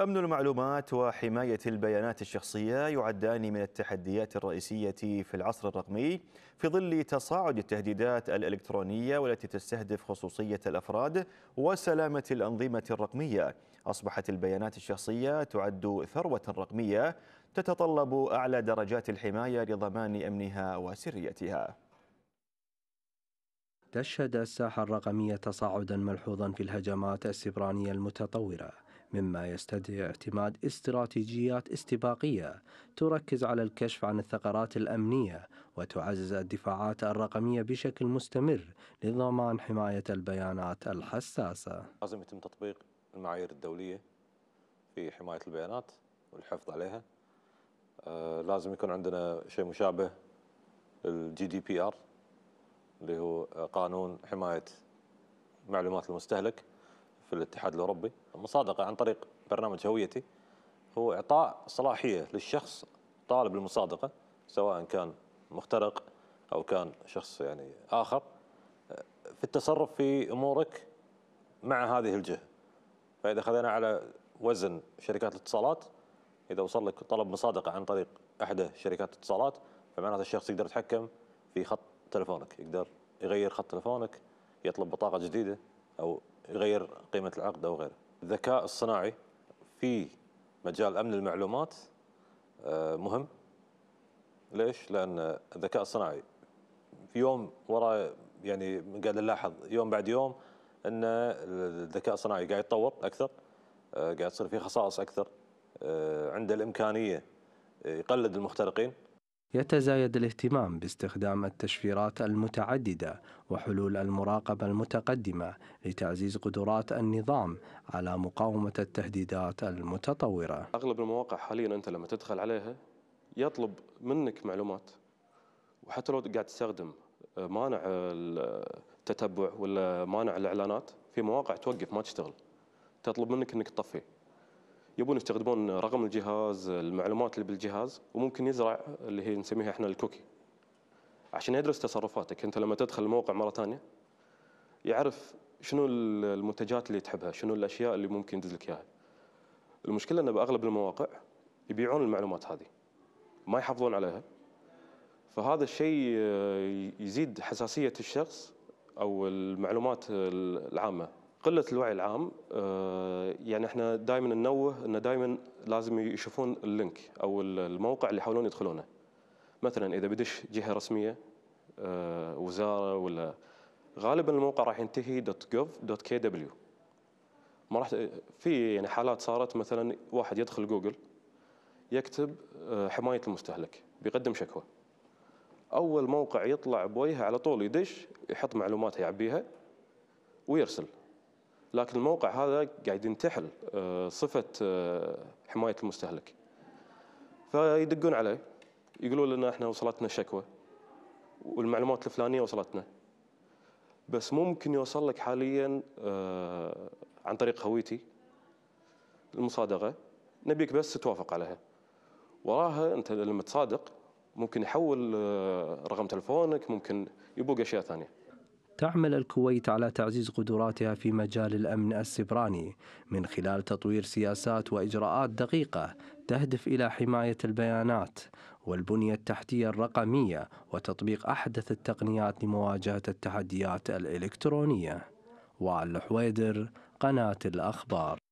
أمن المعلومات وحماية البيانات الشخصية يعدان من التحديات الرئيسية في العصر الرقمي في ظل تصاعد التهديدات الإلكترونية والتي تستهدف خصوصية الأفراد وسلامة الأنظمة الرقمية أصبحت البيانات الشخصية تعد ثروة رقمية تتطلب أعلى درجات الحماية لضمان أمنها وسريتها تشهد الساحة الرقمية تصاعدا ملحوظا في الهجمات السبرانية المتطورة مما يستدعي اعتماد استراتيجيات استباقية تركز على الكشف عن الثغرات الأمنية وتعزز الدفاعات الرقمية بشكل مستمر لضمان حماية البيانات الحساسة لازم يتم تطبيق المعايير الدولية في حماية البيانات والحفظ عليها آه لازم يكون عندنا شيء مشابه للجي دي بي ار اللي هو قانون حماية معلومات المستهلك في الاتحاد الاوروبي مصادقه عن طريق برنامج هويتي هو اعطاء صلاحيه للشخص طالب المصادقه سواء كان مخترق او كان شخص يعني اخر في التصرف في امورك مع هذه الجهه فاذا خذينا على وزن شركات الاتصالات اذا وصل لك طلب مصادقه عن طريق احدى شركات الاتصالات فمعناته الشخص يقدر يتحكم في خط تلفونك يقدر يغير خط تلفونك يطلب بطاقه جديده او يغير قيمه العقد او غيره. الذكاء الصناعي في مجال امن المعلومات آه، مهم. ليش؟ لان الذكاء الصناعي في يوم وراء يعني قاعد نلاحظ يوم بعد يوم ان الذكاء الصناعي قاعد يتطور اكثر آه، قاعد تصير فيه خصائص اكثر آه، عنده الامكانيه يقلد المخترقين يتزايد الاهتمام باستخدام التشفيرات المتعددة وحلول المراقبة المتقدمة لتعزيز قدرات النظام على مقاومة التهديدات المتطورة. أغلب المواقع حاليا أنت لما تدخل عليها يطلب منك معلومات وحتى لو قاعد تستخدم آه، مانع التتبع ولا مانع الاعلانات في مواقع توقف ما تشتغل تطلب منك انك تطفيه يبون يستخدمون رقم الجهاز المعلومات اللي بالجهاز وممكن يزرع اللي هي نسميها احنا الكوكي عشان يدرس تصرفاتك انت لما تدخل الموقع مره ثانيه يعرف شنو المنتجات اللي تحبها شنو الاشياء اللي ممكن يدز لك اياها المشكله ان باغلب المواقع يبيعون المعلومات هذه ما يحافظون عليها فهذا الشيء آه، يزيد حساسيه الشخص او المعلومات العامه قله الوعي العام آه، يعني احنا دائما ننوه انه دائما لازم يشوفون اللينك او الموقع اللي يحاولون يدخلونه مثلا اذا بدش جهه رسميه آه، وزاره ولا غالبا الموقع راح ينتهي دوت جوف دوت كي دبليو ما راح في يعني حالات صارت مثلا واحد يدخل جوجل يكتب آه، حمايه المستهلك بيقدم شكوى اول موقع يطلع بوجهه على طول يدش يحط معلوماته يعبيها ويرسل لكن الموقع هذا قاعد ينتحل آه، صفه آه، حمايه المستهلك فيدقون عليه يقولون لنا احنا وصلتنا شكوى والمعلومات الفلانيه وصلتنا بس ممكن يوصل لك حاليا آه، عن طريق هويتي المصادقه نبيك بس توافق عليها وراها انت لما تصادق ممكن يحول رقم تلفونك ممكن يبوق اشياء ثانيه تعمل الكويت على تعزيز قدراتها في مجال الأمن السبراني من خلال تطوير سياسات وإجراءات دقيقة تهدف إلى حماية البيانات والبنية التحتية الرقمية وتطبيق أحدث التقنيات لمواجهة التحديات الإلكترونية وعلى حويدر قناة الأخبار